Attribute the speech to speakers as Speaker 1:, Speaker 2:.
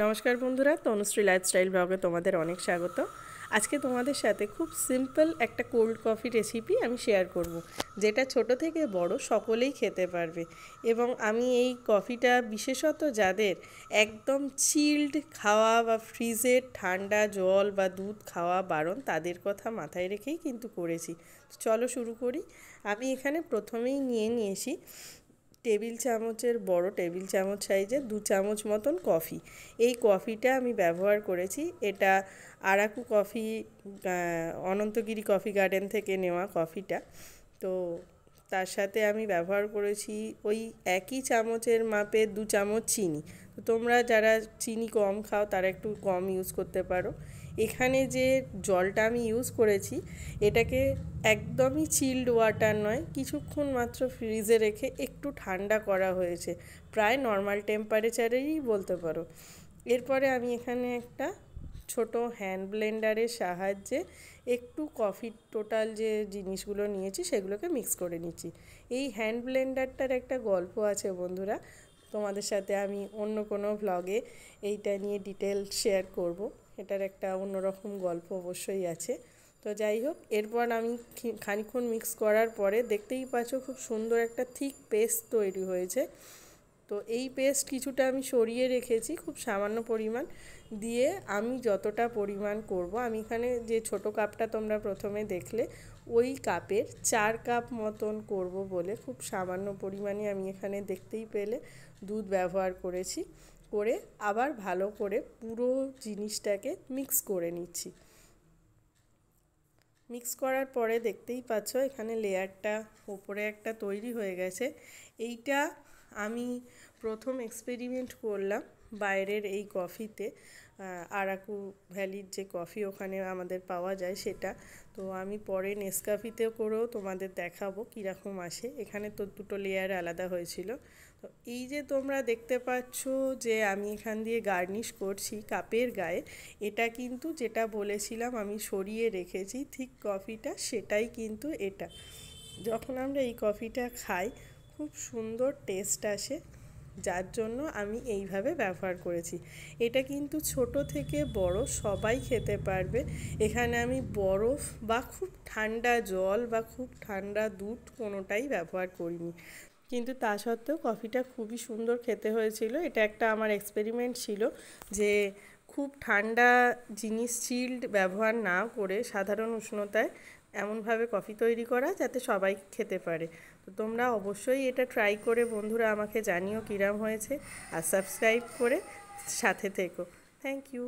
Speaker 1: নমস্কার বন্ধুরা তনুশ্রী লাইফস্টাইল ব্লগে তোমাদের অনেক স্বাগত আজকে তোমাদের সাথে খুব সিম্পল একটা কোল্ড কফি রেসিপি আমি শেয়ার করব। যেটা ছোট থেকে বড় সকলেই খেতে পারবে এবং আমি এই কফিটা বিশেষত যাদের একদম চিল্ড খাওয়া বা ফ্রিজে ঠান্ডা জল বা দুধ খাওয়া বারণ তাদের কথা মাথায় রেখেই কিন্তু করেছি চলো শুরু করি আমি এখানে প্রথমেই নিয়ে নিয়েছি টেবিল চামচের বড় টেবিল চামচ সাইজের দু চামচ মতন কফি এই কফিটা আমি ব্যবহার করেছি এটা Araku coffee Ananthagiri coffee garden থেকে নেওয়া কফিটা তো তার সাথে আমি ব্যবহার করেছি ওই একই চামচের মাপে দু চামচ চিনি তো তোমরা যারা চিনি কম খাও তারা একটু কম ইউজ করতে পারো এখানে যে জলটা আমি ইউজ করেছি এটাকে একদমই চিল্ড ওয়াটার নয় কিছুক্ষণ মাত্র ফ্রিজে রেখে একটু ঠান্ডা করা হয়েছে প্রায় নর্মাল টেম্পারেচারেরই বলতে পারো এরপরে আমি এখানে একটা ছোট হ্যান্ড ব্লেন্ডারের সাহায্যে একটু কফি টোটাল যে জিনিসগুলো নিয়েছি সেগুলোকে মিক্স করে নিচ্ছি এই হ্যান্ড ব্লেন্ডারটার একটা গল্প আছে বন্ধুরা তোমাদের সাথে আমি অন্য কোনো ভ্লগে এইটা নিয়ে ডিটেল শেয়ার করব। এটার একটা অন্যরকম গল্প অবশ্যই আছে তো যাই হোক এরপর আমি খানিক্ষণ মিক্স করার পরে দেখতেই পাচ্ছ খুব সুন্দর একটা থিক পেস্ট তৈরি হয়েছে তো এই পেস্ট কিছুটা আমি সরিয়ে রেখেছি খুব সামান্য পরিমাণ দিয়ে আমি যতটা পরিমাণ করব আমি এখানে যে ছোট কাপটা তোমরা প্রথমে দেখলে ওই কাপের চার কাপ মতন করব বলে খুব সামান্য পরিমাণে আমি এখানে দেখতেই পেলে দুধ ব্যবহার করেছি করে আবার ভালো করে পুরো জিনিসটাকে মিক্স করে নিচ্ছি মিক্স করার পরে দেখতেই পাচ্ছ এখানে লেয়ারটা ওপরে একটা তৈরি হয়ে গেছে এইটা আমি প্রথম এক্সপেরিমেন্ট করলাম বাইরের এই কফিতে আরাকু ভ্যালির যে কফি ওখানে আমাদের পাওয়া যায় সেটা তো আমি পরে নেসকাফিতে করেও তোমাদের দেখাবো কীরকম আসে এখানে তো দুটো লেয়ার আলাদা হয়েছিল তো এই যে তোমরা দেখতে পাচ্ছ যে আমি এখান দিয়ে গার্নিশ করছি কাপের গায়ে এটা কিন্তু যেটা বলেছিলাম আমি সরিয়ে রেখেছি ঠিক কফিটা সেটাই কিন্তু এটা যখন আমরা এই কফিটা খাই খুব সুন্দর টেস্ট আসে যার জন্য আমি এইভাবে ব্যবহার করেছি এটা কিন্তু ছোট থেকে বড় সবাই খেতে পারবে এখানে আমি বরফ বা খুব ঠান্ডা জল বা খুব ঠান্ডা দুধ কোনোটাই ব্যবহার করিনি কিন্তু তা সত্ত্বেও কফিটা খুবই সুন্দর খেতে হয়েছিল এটা একটা আমার এক্সপেরিমেন্ট ছিল যে খুব ঠান্ডা জিনিস চিল্ড ব্যবহার না করে সাধারণ উষ্ণতায় এমনভাবে কফি তৈরি করা যাতে সবাই খেতে পারে তো তোমরা অবশ্যই এটা ট্রাই করে বন্ধুরা আমাকে জানিও কিরাম হয়েছে আর সাবস্ক্রাইব করে সাথে থেকো থ্যাংক ইউ